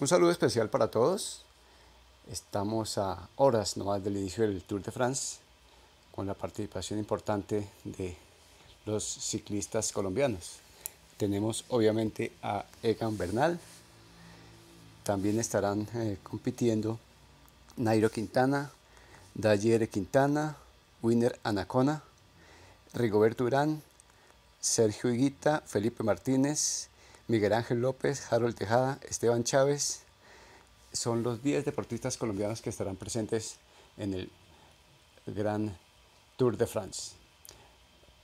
Un saludo especial para todos. Estamos a horas nomás del inicio del Tour de France con la participación importante de los ciclistas colombianos. Tenemos obviamente a Egan Bernal, también estarán eh, compitiendo Nairo Quintana, Dayere Quintana, Winner Anacona, Rigoberto Urán, Sergio Higuita, Felipe Martínez, Miguel Ángel López, Harold Tejada, Esteban Chávez. Son los 10 deportistas colombianos que estarán presentes en el Gran Tour de France.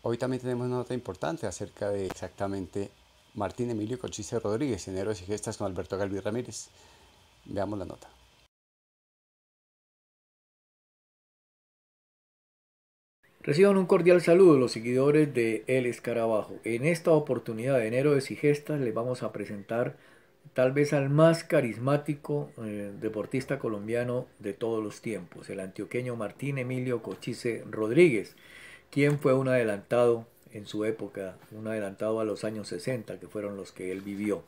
Hoy también tenemos una nota importante acerca de exactamente Martín Emilio Cochise Rodríguez, Héroes y Gestas con Alberto Galví Ramírez. Veamos la nota. Reciban un cordial saludo los seguidores de El Escarabajo. En esta oportunidad de enero de Sigestas les vamos a presentar tal vez al más carismático eh, deportista colombiano de todos los tiempos, el antioqueño Martín Emilio Cochise Rodríguez, quien fue un adelantado en su época, un adelantado a los años 60, que fueron los que él vivió.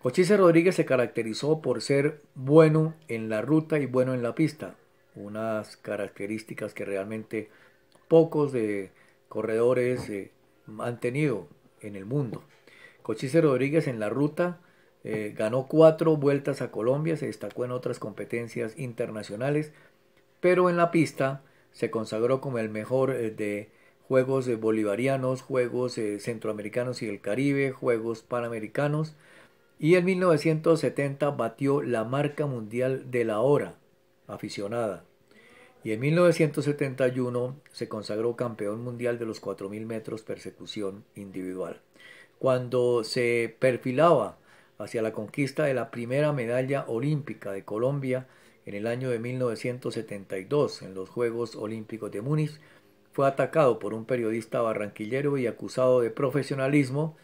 Cochise Rodríguez se caracterizó por ser bueno en la ruta y bueno en la pista, unas características que realmente pocos de corredores eh, han tenido en el mundo. Cochise Rodríguez en la ruta eh, ganó cuatro vueltas a Colombia, se destacó en otras competencias internacionales, pero en la pista se consagró como el mejor eh, de Juegos Bolivarianos, Juegos Centroamericanos y el Caribe, Juegos Panamericanos, y en 1970 batió la marca mundial de la hora aficionada y en 1971 se consagró campeón mundial de los 4.000 metros persecución individual. Cuando se perfilaba hacia la conquista de la primera medalla olímpica de Colombia en el año de 1972 en los Juegos Olímpicos de Múnich, fue atacado por un periodista barranquillero y acusado de profesionalismo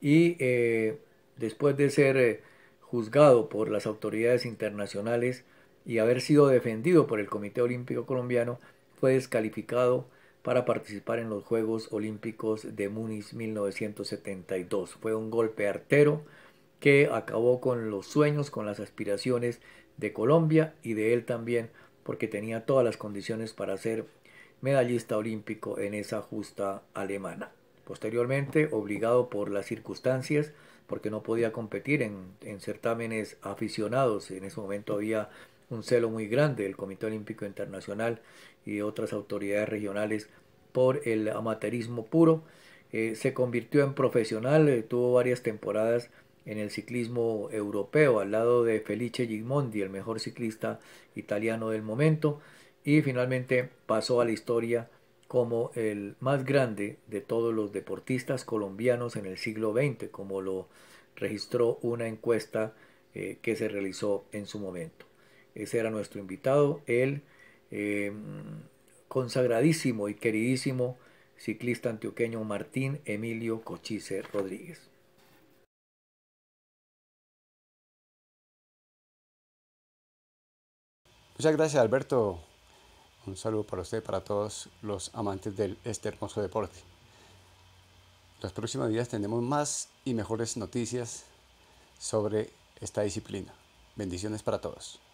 y eh, después de ser eh, juzgado por las autoridades internacionales, y haber sido defendido por el Comité Olímpico Colombiano, fue descalificado para participar en los Juegos Olímpicos de Muniz 1972. Fue un golpe artero que acabó con los sueños, con las aspiraciones de Colombia y de él también, porque tenía todas las condiciones para ser medallista olímpico en esa justa alemana. Posteriormente, obligado por las circunstancias, porque no podía competir en, en certámenes aficionados, en ese momento había un celo muy grande del Comité Olímpico Internacional y otras autoridades regionales por el amateurismo puro. Eh, se convirtió en profesional, eh, tuvo varias temporadas en el ciclismo europeo al lado de Felice Gimondi, el mejor ciclista italiano del momento, y finalmente pasó a la historia como el más grande de todos los deportistas colombianos en el siglo XX, como lo registró una encuesta eh, que se realizó en su momento. Ese era nuestro invitado, el em, consagradísimo y queridísimo ciclista antioqueño Martín Emilio Cochise Rodríguez. Muchas gracias Alberto. Un saludo para usted, para todos los amantes de este hermoso deporte. Los próximos días tendremos más y mejores noticias sobre esta disciplina. Bendiciones para todos.